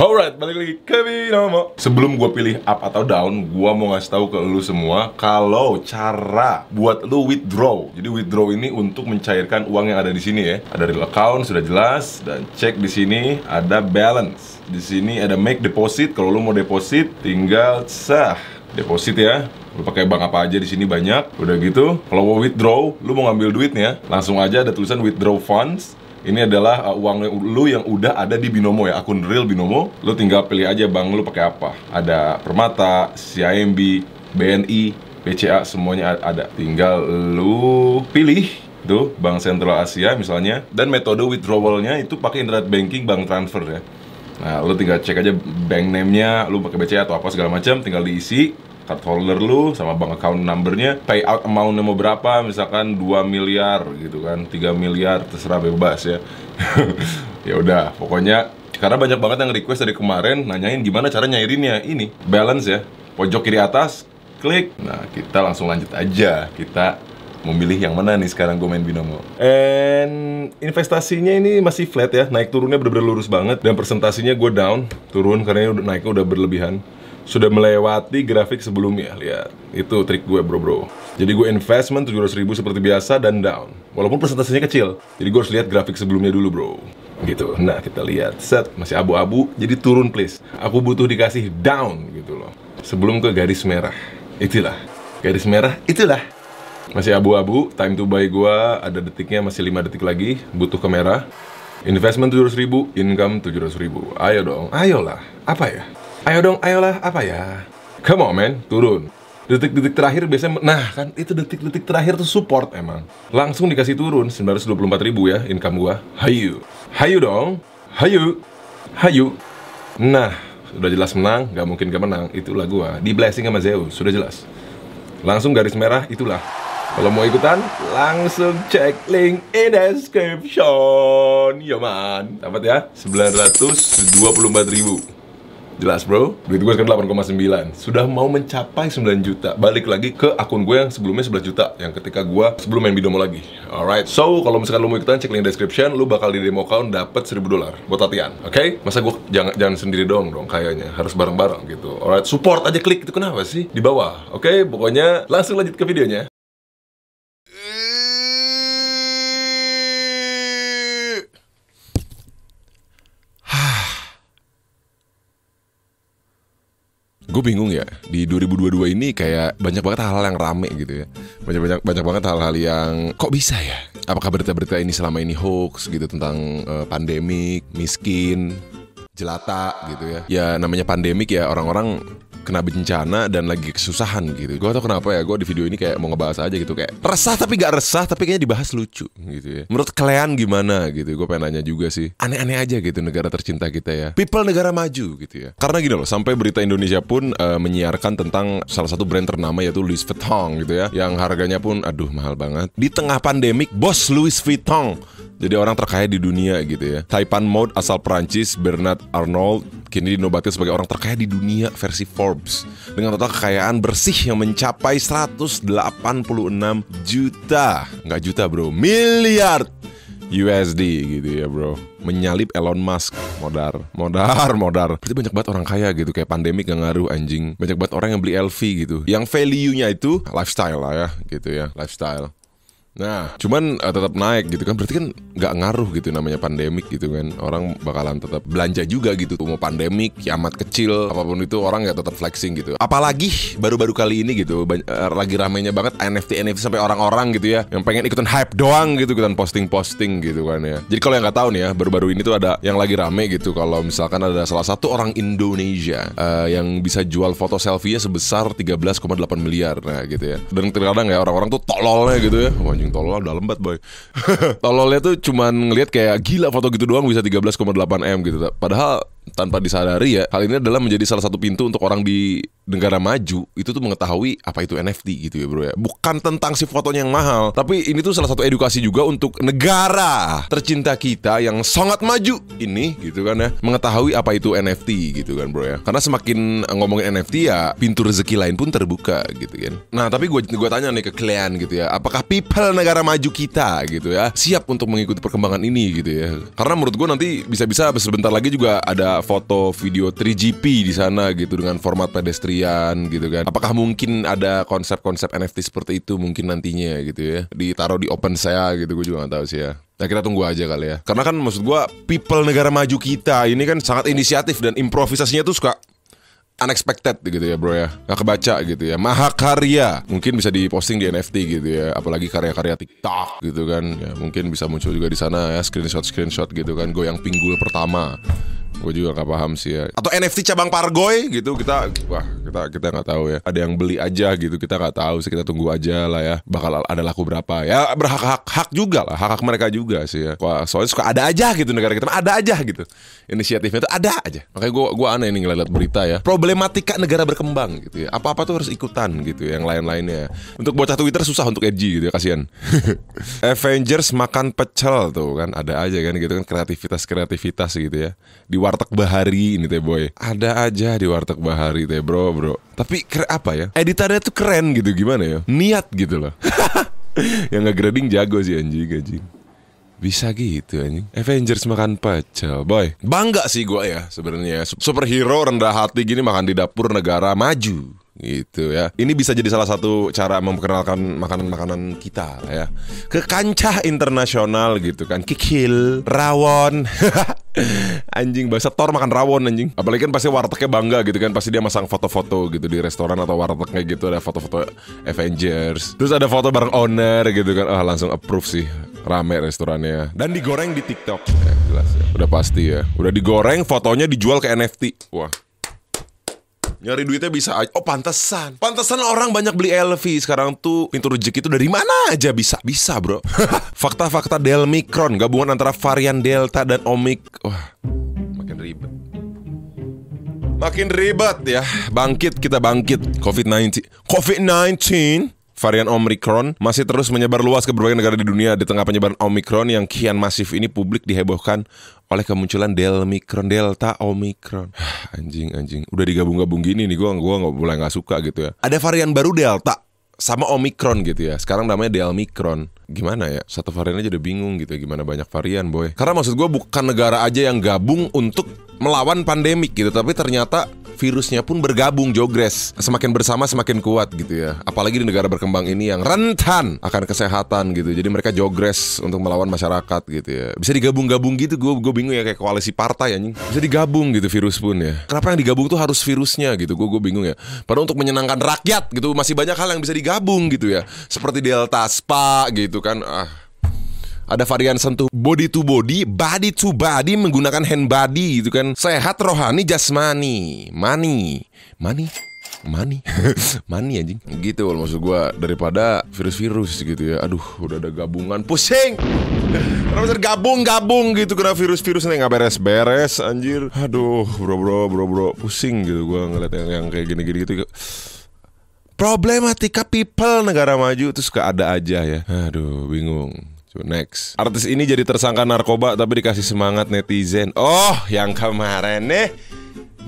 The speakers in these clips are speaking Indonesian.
Alright, balik lagi ke Binomo. Sebelum gue pilih up atau down, gue mau ngasih tahu ke lu semua kalau cara buat lu withdraw. Jadi withdraw ini untuk mencairkan uang yang ada di sini ya. Ada real account sudah jelas dan cek di sini ada balance. Di sini ada make deposit. Kalau lu mau deposit, tinggal sah deposit ya lu pakai bank apa aja di sini banyak udah gitu kalau mau withdraw lu mau ngambil duitnya langsung aja ada tulisan withdraw funds ini adalah uh, uang lu yang udah ada di Binomo ya, akun real Binomo. Lu tinggal pilih aja bank lu pakai apa. Ada Permata, CIMB, BNI, BCA semuanya ada. Tinggal lu pilih tuh Bank Sentral Asia misalnya dan metode withdrawalnya itu pakai internet banking bank transfer ya. Nah, lu tinggal cek aja bank name-nya, lu pakai BCA atau apa segala macam, tinggal diisi, card holder lu sama bank account numbernya payout amountnya mau berapa misalkan 2 miliar gitu kan 3 miliar terserah bebas ya ya udah pokoknya karena banyak banget yang request dari kemarin nanyain gimana cara nyairinnya ini balance ya pojok kiri atas klik nah kita langsung lanjut aja kita memilih yang mana nih sekarang gue main binomo and investasinya ini masih flat ya naik turunnya bener-bener lurus banget dan presentasinya gue down turun karena udah naiknya udah berlebihan sudah melewati grafik sebelumnya lihat itu trik gue bro bro jadi gue investment tujuh ratus ribu seperti biasa dan down walaupun persentasenya kecil jadi gue harus lihat grafik sebelumnya dulu bro gitu nah kita lihat set masih abu-abu jadi turun please aku butuh dikasih down gitu loh sebelum ke garis merah itulah garis merah itulah masih abu-abu time to buy gue ada detiknya masih lima detik lagi butuh ke merah investment ratus ribu income tujuh ratus ribu ayo dong ayolah apa ya ayo dong, ayolah apa ya? Come on man, turun. Detik-detik terakhir biasanya, nah kan itu detik-detik terakhir tuh support emang. Langsung dikasih turun, 924 ribu ya income gua. Hayu. Hayu dong. Hayu. Hayu. Nah, sudah jelas menang, gak mungkin gak menang. Itulah gua, di blessing sama Zeus, sudah jelas. Langsung garis merah, itulah. Kalau mau ikutan, langsung cek link in description. Yo man, dapat ya 924 ribu. Jelas bro, duit gue sekarang 8,9 Sudah mau mencapai 9 juta Balik lagi ke akun gue yang sebelumnya 11 juta Yang ketika gue sebelum main bidomo lagi Alright, so kalau misalkan lo mau ikutan cek link description Lo bakal di demo account dapet 1000 dolar Buat latihan, oke? Okay? Masa gue jangan, jangan sendiri dong dong kayaknya Harus bareng-bareng gitu Alright, support aja klik, itu kenapa sih? Di bawah, oke? Okay? Pokoknya langsung lanjut ke videonya gue bingung ya di 2022 ini kayak banyak banget hal-hal yang rame gitu ya banyak banyak banyak banget hal-hal yang kok bisa ya apakah berita-berita ini selama ini hoax gitu tentang uh, pandemik miskin jelata gitu ya ya namanya pandemik ya orang-orang kena bencana dan lagi kesusahan gitu. Gue tau kenapa ya, gue di video ini kayak mau ngebahas aja gitu kayak resah tapi gak resah tapi kayaknya dibahas lucu gitu ya. Menurut kalian gimana gitu? Gue pengen nanya juga sih. Aneh-aneh aja gitu negara tercinta kita ya. People negara maju gitu ya. Karena gini loh, sampai berita Indonesia pun uh, menyiarkan tentang salah satu brand ternama yaitu Louis Vuitton gitu ya, yang harganya pun aduh mahal banget. Di tengah pandemik, bos Louis Vuitton jadi orang terkaya di dunia gitu ya. Taipan Mode asal Perancis Bernard Arnold kini dinobatkan sebagai orang terkaya di dunia versi Forbes dengan total kekayaan bersih yang mencapai 186 juta, nggak juta bro, miliar USD gitu ya bro menyalip Elon Musk modar modar modar berarti banyak banget orang kaya gitu kayak pandemi gak ngaruh anjing banyak banget orang yang beli LV gitu yang value-nya itu lifestyle lah ya gitu ya lifestyle Nah, cuman uh, tetap naik gitu kan. Berarti kan nggak ngaruh gitu namanya pandemik gitu kan. Orang bakalan tetap belanja juga gitu. Mau pandemik, kiamat kecil, apapun itu orang nggak tetap flexing gitu. Apalagi baru-baru kali ini gitu, uh, lagi ramenya banget NFT NFT sampai orang-orang gitu ya yang pengen ikutan hype doang gitu ikutan posting-posting gitu kan ya. Jadi kalau yang nggak tahu nih ya, baru-baru ini tuh ada yang lagi rame gitu kalau misalkan ada salah satu orang Indonesia uh, yang bisa jual foto selfie-nya sebesar 13,8 miliar nah gitu ya. Dan terkadang ya orang-orang tuh tololnya gitu ya. Wajib tolol udah lembat boy tololnya tuh cuman ngelihat kayak gila foto gitu doang bisa 13,8 m gitu padahal tanpa disadari ya hal ini adalah menjadi salah satu pintu untuk orang di negara maju itu tuh mengetahui apa itu NFT gitu ya bro ya bukan tentang si fotonya yang mahal tapi ini tuh salah satu edukasi juga untuk negara tercinta kita yang sangat maju ini gitu kan ya mengetahui apa itu NFT gitu kan bro ya karena semakin ngomongin NFT ya pintu rezeki lain pun terbuka gitu kan nah tapi gue gue tanya nih ke klien gitu ya apakah people negara maju kita gitu ya siap untuk mengikuti perkembangan ini gitu ya karena menurut gue nanti bisa-bisa sebentar lagi juga ada foto video 3GP di sana gitu dengan format pedestrian gitu kan. Apakah mungkin ada konsep-konsep NFT seperti itu mungkin nantinya gitu ya? Ditaruh di open saya gitu gue juga gak tahu sih ya. Nah kita tunggu aja kali ya Karena kan maksud gue People negara maju kita Ini kan sangat inisiatif Dan improvisasinya tuh suka unexpected gitu ya bro ya Gak kebaca gitu ya maha karya mungkin bisa diposting di NFT gitu ya apalagi karya-karya TikTok gitu kan ya mungkin bisa muncul juga di sana ya screenshot screenshot gitu kan goyang pinggul pertama Gue juga gak paham sih ya. Atau NFT cabang Pargoy gitu kita wah kita kita nggak tahu ya ada yang beli aja gitu kita nggak tahu sih kita tunggu aja lah ya bakal ada laku berapa ya berhak hak hak juga lah hak hak mereka juga sih ya Wah, soalnya suka ada aja gitu negara kita ada aja gitu inisiatifnya itu ada aja makanya gua gua aneh nih ngeliat berita ya problematika negara berkembang gitu ya apa apa tuh harus ikutan gitu ya, yang lain lainnya untuk bocah Twitter susah untuk edgy gitu ya kasihan Avengers makan pecel tuh kan ada aja kan gitu kan kreativitas kreativitas gitu ya di warteg Bahari ini teh boy ada aja di warteg Bahari teh bro bro tapi apa ya editannya tuh keren gitu gimana ya niat gitu loh yang ngegrading jago sih anjing anjing bisa gitu anjing Avengers makan pecel boy bangga sih gua ya sebenarnya superhero rendah hati gini makan di dapur negara maju gitu ya ini bisa jadi salah satu cara memperkenalkan makanan-makanan kita ya ke kancah internasional gitu kan kikil rawon anjing bahasa tor makan rawon anjing apalagi kan pasti wartegnya bangga gitu kan pasti dia masang foto-foto gitu di restoran atau wartegnya gitu ada foto-foto Avengers terus ada foto bareng owner gitu kan ah langsung approve sih rame restorannya dan digoreng di TikTok eh, jelas ya udah pasti ya udah digoreng fotonya dijual ke NFT wah Nyari duitnya bisa aja. Oh pantesan. Pantesan orang banyak beli LV. Sekarang tuh pintu rezeki itu dari mana aja bisa. Bisa bro. Fakta-fakta Delmicron. Gabungan antara varian Delta dan Omik. Wah makin ribet. Makin ribet ya. Bangkit kita bangkit. COVID-19. COVID-19 varian Omicron masih terus menyebar luas ke berbagai negara di dunia. Di tengah penyebaran Omicron yang kian masif ini publik dihebohkan oleh kemunculan Delmicron Delta Omicron. anjing anjing, udah digabung-gabung gini nih gue gua nggak mulai nggak suka gitu ya. Ada varian baru Delta sama Omicron gitu ya. Sekarang namanya Delmicron. Gimana ya? Satu varian aja udah bingung gitu ya. Gimana banyak varian, boy. Karena maksud gue bukan negara aja yang gabung untuk melawan pandemik gitu. Tapi ternyata virusnya pun bergabung jogres semakin bersama semakin kuat gitu ya apalagi di negara berkembang ini yang rentan akan kesehatan gitu jadi mereka jogres untuk melawan masyarakat gitu ya bisa digabung-gabung gitu gue gue bingung ya kayak koalisi partai anjing bisa digabung gitu virus pun ya kenapa yang digabung tuh harus virusnya gitu gue gue bingung ya padahal untuk menyenangkan rakyat gitu masih banyak hal yang bisa digabung gitu ya seperti delta spa gitu kan ah ada varian sentuh body to body, body to body menggunakan hand body gitu kan. Sehat rohani jasmani, money, money, mani mani anjing gitu loh maksud gue daripada virus-virus gitu ya aduh udah ada gabungan pusing Kenapa gabung-gabung gitu kena virus-virus nih nggak beres-beres anjir aduh bro bro bro bro pusing gitu gue ngeliat yang, yang kayak gini-gini gitu problematika people negara maju terus suka ada aja ya aduh bingung So next. Artis ini jadi tersangka narkoba tapi dikasih semangat netizen. Oh, yang kemarin nih.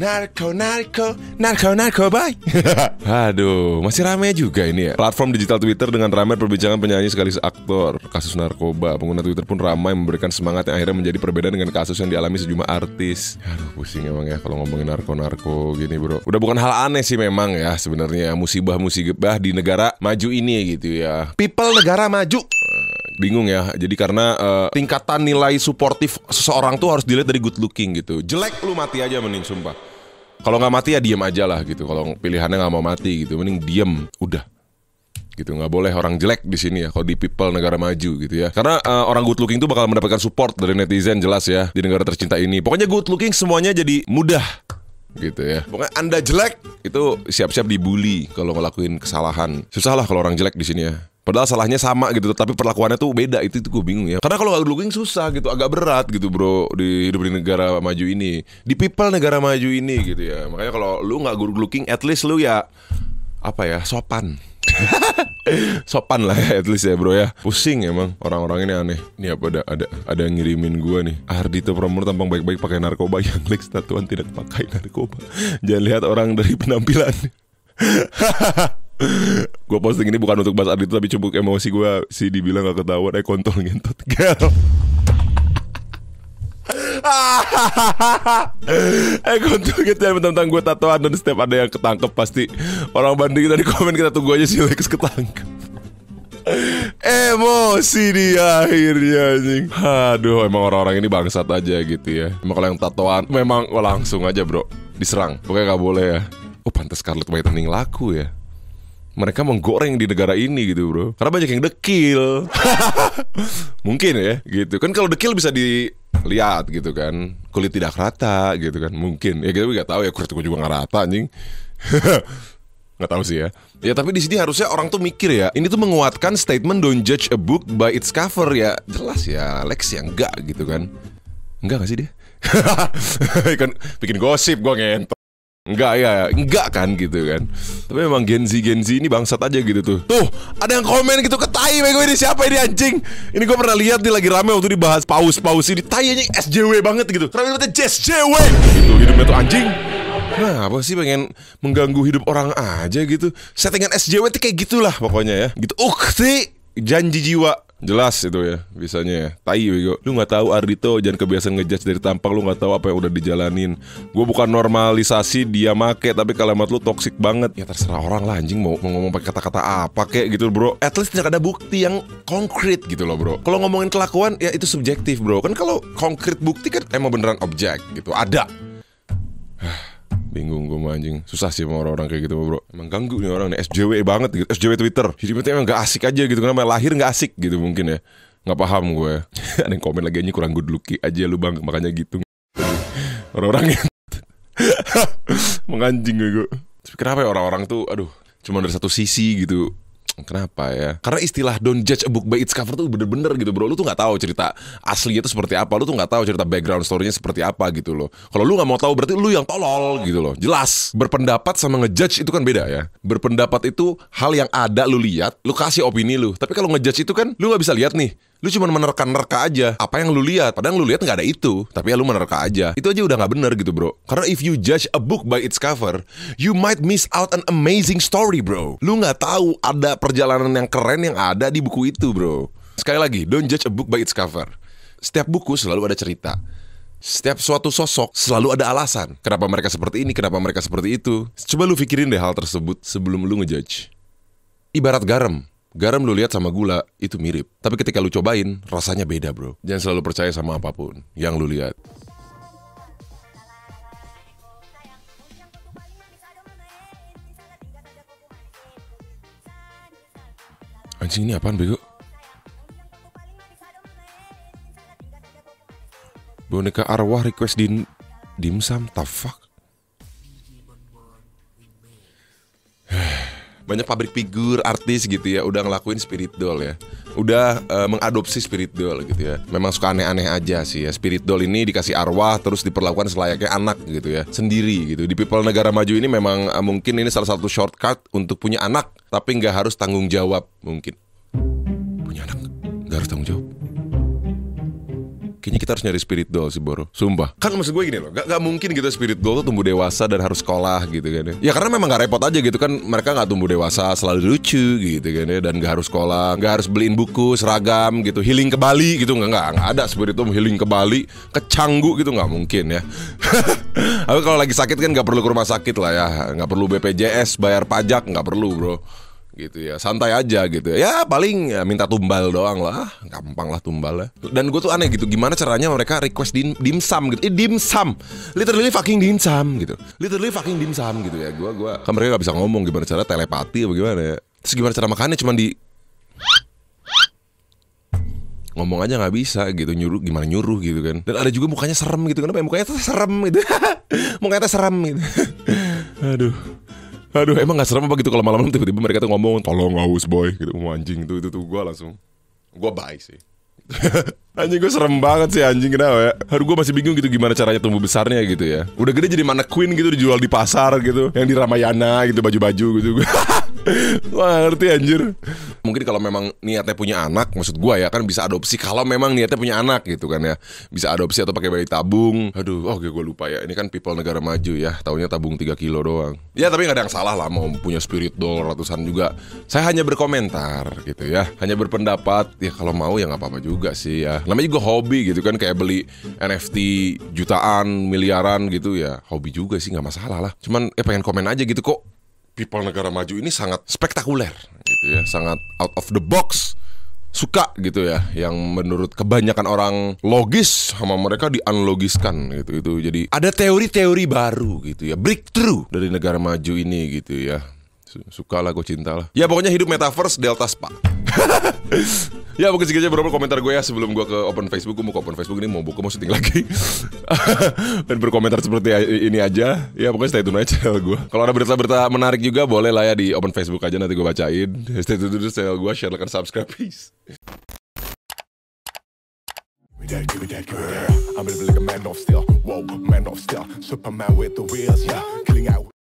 Narko, narko, narko, narko, bye Aduh, masih rame juga ini ya Platform digital Twitter dengan ramai perbincangan penyanyi sekaligus aktor Kasus narkoba, pengguna Twitter pun ramai memberikan semangat yang akhirnya menjadi perbedaan dengan kasus yang dialami sejumlah artis Aduh, pusing emang ya kalau ngomongin narko-narko gini bro Udah bukan hal aneh sih memang ya sebenarnya Musibah-musibah di negara maju ini gitu ya People negara maju bingung ya. Jadi karena uh, tingkatan nilai suportif seseorang tuh harus dilihat dari good looking gitu. Jelek lu mati aja mending sumpah. Kalau nggak mati ya diem aja lah gitu. Kalau pilihannya nggak mau mati gitu, mending diem. Udah gitu nggak boleh orang jelek di sini ya kalau di people negara maju gitu ya karena uh, orang good looking tuh bakal mendapatkan support dari netizen jelas ya di negara tercinta ini pokoknya good looking semuanya jadi mudah gitu ya. Pokoknya Anda jelek itu siap-siap dibully kalau ngelakuin kesalahan. Susah lah kalau orang jelek di sini ya. Padahal salahnya sama gitu, tapi perlakuannya tuh beda. Itu itu gue bingung ya. Karena kalau good looking susah gitu, agak berat gitu bro di hidup di negara maju ini, di people negara maju ini gitu ya. Makanya kalau lu nggak good looking, at least lu ya apa ya sopan. sopan lah ya at least ya bro ya pusing emang orang-orang ini aneh ini apa ada ada ada yang ngirimin gue nih Ardi itu Promur tampang baik-baik pakai narkoba yang klik statuan tidak pakai narkoba jangan lihat orang dari penampilan gue posting ini bukan untuk bahas Ardito tapi cembuk emosi gue si dibilang gak ketahuan eh kontol ngentot Gak eh kontol gitu ya tentang gue tatoan dan setiap ada yang ketangkep pasti orang banding tadi komen kita tunggu aja si Lex ketangkep emosi di akhirnya anjing. Aduh, emang orang-orang ini bangsat aja gitu ya. Emang kalau yang tatoan memang langsung aja, Bro. Diserang. Pokoknya gak boleh ya. Oh, pantas Scarlet Whitening laku ya mereka menggoreng di negara ini gitu bro karena banyak yang dekil mungkin ya gitu kan kalau dekil bisa dilihat gitu kan kulit tidak rata gitu kan mungkin ya kita nggak tahu ya kulit gue juga nggak rata anjing nggak tahu sih ya ya tapi di sini harusnya orang tuh mikir ya ini tuh menguatkan statement don't judge a book by its cover ya jelas ya Lex yang enggak gitu kan enggak gak sih dia kan bikin gosip gue ngentot Enggak ya, ya, enggak kan gitu kan. Tapi memang Gen Z Gen Z ini bangsat aja gitu tuh. Tuh, ada yang komen gitu ke tai bego ini siapa ini anjing? Ini gue pernah lihat nih lagi rame waktu dibahas paus-paus ini tai anjing SJW banget gitu. Rame banget SJW. Gitu hidupnya tuh anjing. Nah, apa sih pengen mengganggu hidup orang aja gitu. Settingan SJW tuh kayak gitulah pokoknya ya. Gitu ukti janji jiwa Jelas itu ya, bisanya ya. Tai bego. Lu nggak tahu Ardito, jangan kebiasaan ngejudge dari tampang lu nggak tahu apa yang udah dijalanin. Gue bukan normalisasi dia make, tapi kalimat lu toksik banget. Ya terserah orang lah anjing mau, mau ngomong pakai kata-kata apa kek gitu bro. At least tidak ada bukti yang konkret gitu loh bro. Kalau ngomongin kelakuan ya itu subjektif bro. Kan kalau konkret bukti kan emang beneran objek gitu. Ada bingung gue mau anjing susah sih sama orang-orang kayak gitu bro emang ganggu nih orang nih SJW banget gitu SJW Twitter hidupnya emang gak asik aja gitu kenapa lahir gak asik gitu mungkin ya nggak paham gue ya. ada yang komen lagi ini kurang good lucky aja lu bang makanya gitu orang-orang yang menganjing gue, ya gue tapi kenapa ya orang-orang tuh aduh cuma dari satu sisi gitu Kenapa ya? Karena istilah don't judge a book by its cover tuh bener-bener gitu bro. Lu tuh nggak tahu cerita aslinya tuh seperti apa. Lu tuh nggak tahu cerita background story-nya seperti apa gitu loh. Kalau lu nggak mau tahu berarti lu yang tolol gitu loh. Jelas. Berpendapat sama ngejudge itu kan beda ya. Berpendapat itu hal yang ada lu lihat, lu kasih opini lu. Tapi kalau ngejudge itu kan lu nggak bisa lihat nih lu cuma menerka-nerka aja apa yang lu lihat padahal lu lihat nggak ada itu tapi ya lu menerka aja itu aja udah nggak bener gitu bro karena if you judge a book by its cover you might miss out an amazing story bro lu nggak tahu ada perjalanan yang keren yang ada di buku itu bro sekali lagi don't judge a book by its cover setiap buku selalu ada cerita setiap suatu sosok selalu ada alasan Kenapa mereka seperti ini, kenapa mereka seperti itu Coba lu pikirin deh hal tersebut sebelum lu ngejudge Ibarat garam Garam lu lihat sama gula itu mirip, tapi ketika lu cobain rasanya beda, Bro. Jangan selalu percaya sama apapun yang lu lihat. Anjing ini apaan bego? Boneka arwah request di dimsum, tafak. banyak pabrik figur, artis gitu ya, udah ngelakuin spirit doll ya. Udah uh, mengadopsi spirit doll gitu ya. Memang suka aneh-aneh aja sih ya. Spirit doll ini dikasih arwah terus diperlakukan selayaknya anak gitu ya, sendiri gitu. Di people negara maju ini memang uh, mungkin ini salah satu shortcut untuk punya anak tapi nggak harus tanggung jawab mungkin. Punya anak nggak harus tanggung jawab kayaknya kita harus nyari spirit doll sih Boro. Sumpah. Kan maksud gue gini loh, gak, gak mungkin gitu spirit doll tuh tumbuh dewasa dan harus sekolah gitu kan ya. Ya karena memang gak repot aja gitu kan mereka gak tumbuh dewasa selalu lucu gitu kan ya dan gak harus sekolah, gak harus beliin buku, seragam gitu, healing ke Bali gitu Gak, gak, gak ada spirit doll healing ke Bali, kecanggu gitu gak mungkin ya. Tapi kalau lagi sakit kan gak perlu ke rumah sakit lah ya, Gak perlu BPJS, bayar pajak gak perlu bro gitu ya santai aja gitu ya. ya paling ya, minta tumbal doang lah ah, gampang lah tumbal lah ya. dan gue tuh aneh gitu gimana caranya mereka request dim dimsum gitu eh, dimsum literally fucking dimsum gitu literally fucking dimsum gitu ya gue gua kan mereka gak bisa ngomong gimana cara telepati apa gimana ya terus gimana cara makannya cuman di ngomong aja nggak bisa gitu nyuruh gimana nyuruh gitu kan dan ada juga mukanya serem gitu kenapa ya mukanya tuh serem gitu mukanya tuh serem gitu aduh Aduh emang gak serem apa gitu kalau malam-malam tiba-tiba mereka tuh ngomong tolong aus boy gitu mau anjing itu itu tuh gue langsung gue bye sih. anjing gue serem banget sih anjing kenapa ya Aduh gue masih bingung gitu gimana caranya tumbuh besarnya gitu ya Udah gede jadi mana queen gitu dijual di pasar gitu Yang di Ramayana gitu baju-baju gitu Wah ngerti anjir Mungkin kalau memang niatnya punya anak Maksud gue ya kan bisa adopsi Kalau memang niatnya punya anak gitu kan ya Bisa adopsi atau pakai bayi tabung Aduh oh gue lupa ya Ini kan people negara maju ya Taunya tabung 3 kilo doang Ya tapi gak ada yang salah lah Mau punya spirit doll ratusan juga Saya hanya berkomentar gitu ya Hanya berpendapat Ya kalau mau ya gak apa-apa juga sih ya Namanya juga hobi gitu kan Kayak beli NFT jutaan miliaran gitu ya Hobi juga sih gak masalah lah Cuman eh pengen komen aja gitu kok people negara maju ini sangat spektakuler gitu ya, sangat out of the box suka gitu ya yang menurut kebanyakan orang logis sama mereka dianalogiskan gitu itu jadi ada teori-teori baru gitu ya breakthrough dari negara maju ini gitu ya suka lah gue cinta lah ya pokoknya hidup metaverse delta spa Ya mungkin segitu aja beberapa komentar gue ya sebelum gue ke open Facebook. Gue mau ke open Facebook ini mau buka mau syuting lagi. Dan berkomentar seperti ini aja. Ya pokoknya stay tune aja channel gue. Kalau ada berita-berita menarik juga boleh lah ya di open Facebook aja nanti gue bacain. Stay tune dulu channel gue, share, like, subscribe. Peace. give me that, give me I'm a man of steel. Whoa, man of steel. Superman with the wheels, yeah. Killing out.